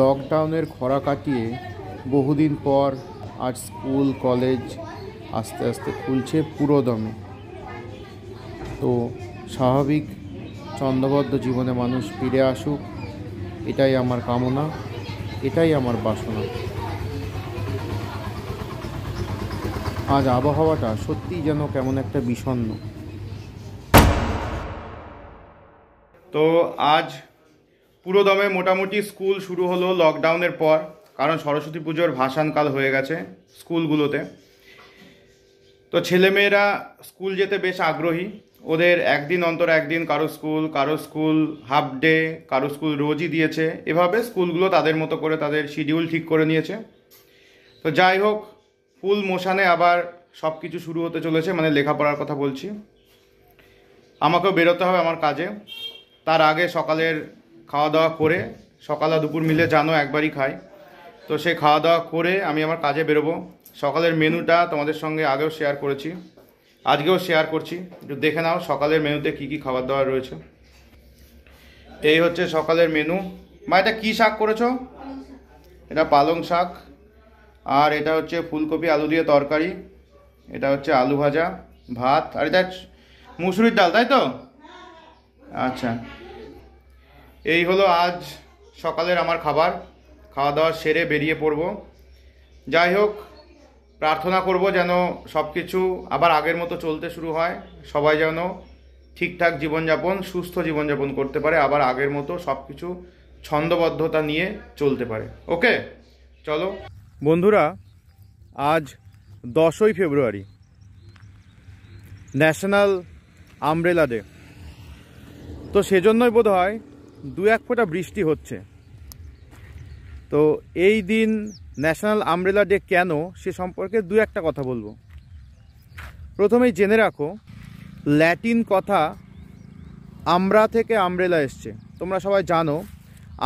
লকডাউনের খরা কাটিয়ে বহুদিন পর আজ স্কুল কলেজ আস্তে আস্তে খুলছে পুরো দমে তো স্বাভাবিক ছন্দবদ্ধ জীবনে মানুষ ফিরে আসুক এটাই আমার কামনা এটাই আমার বাসনা আজ আবহাওয়াটা সত্যিই যেন কেমন একটা বিষণ্ন তো আজ পুরোদমে মোটামুটি স্কুল শুরু হলো লকডাউনের পর কারণ সরস্বতী পুজোর ভাষানকাল হয়ে গেছে স্কুলগুলোতে তো ছেলেমেয়েরা স্কুল যেতে বেশ আগ্রহী ওদের একদিন অন্তর একদিন কারো স্কুল কারো স্কুল হাফ ডে কারো স্কুল রোজই দিয়েছে এভাবে স্কুলগুলো তাদের মতো করে তাদের শিডিউল ঠিক করে নিয়েছে তো যাই হোক ফুল মোশানে আবার সব কিছু শুরু হতে চলেছে মানে লেখাপড়ার কথা বলছি আমাকেও বেরোতে হবে আমার কাজে তার আগে সকালের খাওয়া দাওয়া করে সকাল আর দুপুর মিলে জানো একবারই খাই তো সে খাওয়া দাওয়া করে আমি আমার কাজে বেরোবো সকালের মেনুটা তোমাদের সঙ্গে আগেও শেয়ার করেছি আজকেও শেয়ার করছি একটু দেখে নাও সকালের মেনুতে কি কি খাবার দাবার রয়েছে এই হচ্ছে সকালের মেনু মা এটা কী শাক করেছো এটা পালং শাক আর এটা হচ্ছে ফুলকপি আলু দিয়ে তরকারি এটা হচ্ছে আলু ভাজা ভাত আর এটা মুসুরির ডাল তাই তো আচ্ছা এই হলো আজ সকালের আমার খাবার খাওয়া দাওয়া সেরে বেরিয়ে পড়ব যাই হোক প্রার্থনা করব যেন সব কিছু আবার আগের মতো চলতে শুরু হয় সবাই যেন ঠিকঠাক জীবনযাপন সুস্থ জীবনযাপন করতে পারে আবার আগের মতো সব কিছু ছন্দবদ্ধতা নিয়ে চলতে পারে ওকে চলো বন্ধুরা আজ দশই ফেব্রুয়ারি ন্যাশনাল আমব্রেলা ডে তো সেজন্যই বোধ হয় দু এক ফোঁটা বৃষ্টি হচ্ছে তো এই দিন ন্যাশনাল আমব্রেলা ডে কেন সে সম্পর্কে দু একটা কথা বলবো প্রথমেই জেনে রাখো ল্যাটিন কথা আমরা থেকে আমব্রেলা এসছে তোমরা সবাই জানো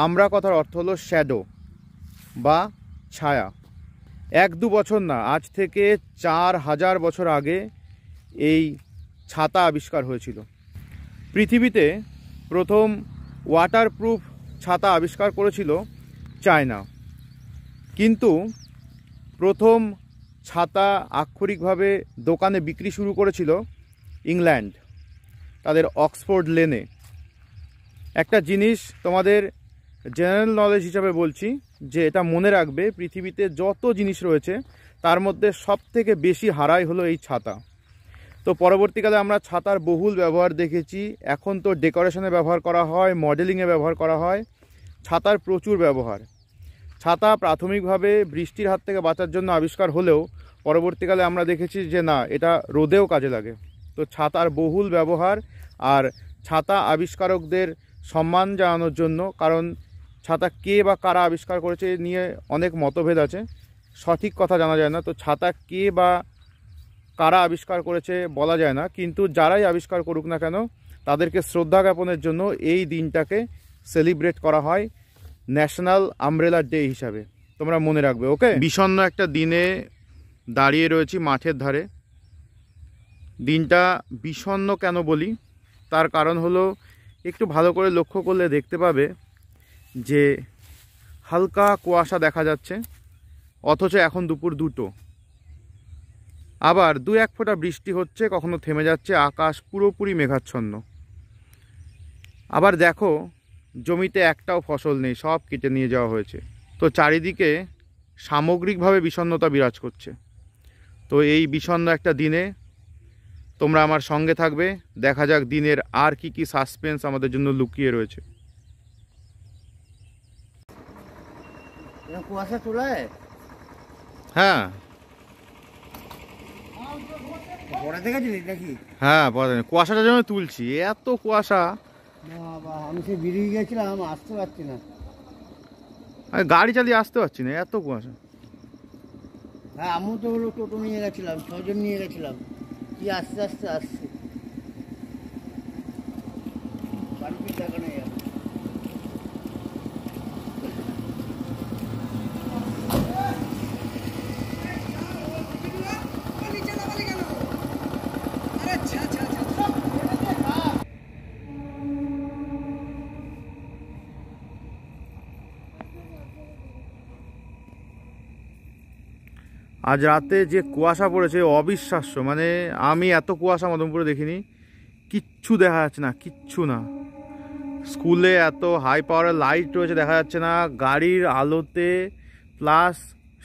আমরা কথার অর্থ হলো শ্যাডো বা ছায়া এক দু বছর না আজ থেকে চার হাজার বছর আগে এই ছাতা আবিষ্কার হয়েছিল পৃথিবীতে প্রথম ওয়াটারপ্রুফ ছাতা আবিষ্কার করেছিল চায়না কিন্তু প্রথম ছাতা আক্ষরিকভাবে দোকানে বিক্রি শুরু করেছিল ইংল্যান্ড তাদের অক্সফোর্ড লেনে একটা জিনিস তোমাদের জেনারেল নলেজ হিসাবে বলছি যে এটা মনে রাখবে পৃথিবীতে যত জিনিস রয়েছে তার মধ্যে সব থেকে বেশি হারাই হলো এই ছাতা তো পরবর্তীকালে আমরা ছাতার বহুল ব্যবহার দেখেছি এখন তো ডেকোরেশনে ব্যবহার করা হয় মডেলিংয়ে ব্যবহার করা হয় ছাতার প্রচুর ব্যবহার ছাতা প্রাথমিকভাবে বৃষ্টির হাত থেকে বাঁচার জন্য আবিষ্কার হলেও পরবর্তীকালে আমরা দেখেছি যে না এটা রোদেও কাজে লাগে তো ছাতার বহুল ব্যবহার আর ছাতা আবিষ্কারকদের সম্মান জানানোর জন্য কারণ ছাতা কে বা কারা আবিষ্কার করেছে নিয়ে অনেক মতভেদ আছে সঠিক কথা জানা যায় না তো ছাতা কে বা কারা আবিষ্কার করেছে বলা যায় না কিন্তু যারাই আবিষ্কার করুক না কেন তাদেরকে শ্রদ্ধা জ্ঞাপনের জন্য এই দিনটাকে সেলিব্রেট করা হয় ন্যাশনাল আমব্রেলা ডে হিসাবে তোমরা মনে রাখবে ওকে বিষণ্ন একটা দিনে দাঁড়িয়ে রয়েছি মাঠের ধারে দিনটা বিষণ্ন কেন বলি তার কারণ হলো একটু ভালো করে লক্ষ্য করলে দেখতে পাবে যে হালকা কুয়াশা দেখা যাচ্ছে অথচ এখন দুপুর দুটো আবার দু এক ফোঁটা বৃষ্টি হচ্ছে কখনো থেমে যাচ্ছে আকাশ পুরোপুরি মেঘাচ্ছন্ন আবার দেখো জমিতে একটাও ফসল নেই সব কেটে নিয়ে যাওয়া হয়েছে তো চারিদিকে সামগ্রিকভাবে বিষণ্নতা বিরাজ করছে তো এই বিষণ্ন একটা দিনে তোমরা আমার সঙ্গে থাকবে দেখা যাক দিনের আর কি কি সাসপেন্স আমাদের জন্য লুকিয়ে রয়েছে কুয়াশা হ্যাঁ হ্যাঁ পরে কুয়াশাটা যেন তুলছি এত কুয়াশা বাবা আমি সে বেরিয়ে গেছিলাম আসতে পারছি না আরে গাড়ি চালিয়ে আসতে পারছি না এত কুয়াশা হ্যাঁ আমিও তো হলো টোটো নিয়ে গেছিলাম ছজন নিয়ে গেছিলাম কি আস্তে আস্তে আসছে বাড়িতে দেখা নেই আজ রাতে যে কুয়াশা পড়েছে অবিশ্বাস্য মানে আমি এত কুয়াশা মদমপুরে দেখিনি কিচ্ছু দেখা যাচ্ছে না কিচ্ছু না স্কুলে এত হাই পাওয়ারের লাইট রয়েছে দেখা যাচ্ছে না গাড়ির আলোতে প্লাস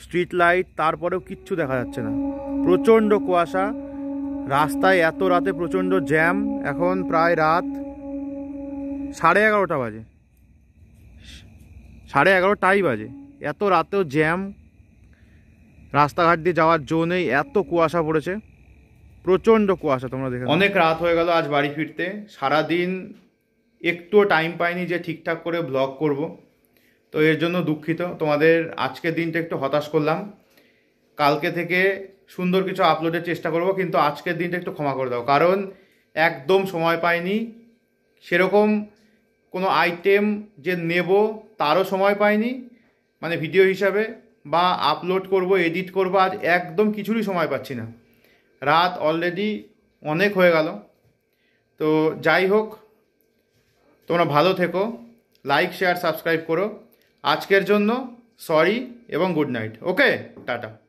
স্ট্রিট লাইট তারপরেও কিচ্ছু দেখা যাচ্ছে না প্রচণ্ড কুয়াশা রাস্তায় এত রাতে প্রচণ্ড জ্যাম এখন প্রায় রাত সাড়ে এগারোটা বাজে সাড়ে এগারোটাই বাজে এত রাতেও জ্যাম রাস্তাঘাট দিয়ে যাওয়ার জন্যই এত কুয়াশা পড়েছে প্রচণ্ড কুয়াশা তোমরা দেখে অনেক রাত হয়ে গেল আজ বাড়ি ফিরতে সারাদিন একটুও টাইম পাইনি যে ঠিকঠাক করে ব্লগ করব তো এর জন্য দুঃখিত তোমাদের আজকের দিনটা একটু হতাশ করলাম কালকে থেকে সুন্দর কিছু আপলোডের চেষ্টা করব কিন্তু আজকের দিনটা একটু ক্ষমা করে দাও কারণ একদম সময় পাইনি সেরকম কোনো আইটেম যে নেব তারও সময় পাইনি মানে ভিডিও হিসাবে বা আপলোড করব এডিট করব আজ একদম কিছুরই সময় পাচ্ছি না রাত অলরেডি অনেক হয়ে গেল তো যাই হোক তোমরা ভালো থেকো লাইক শেয়ার সাবস্ক্রাইব করো আজকের জন্য সরি এবং গুড নাইট ওকে টাটা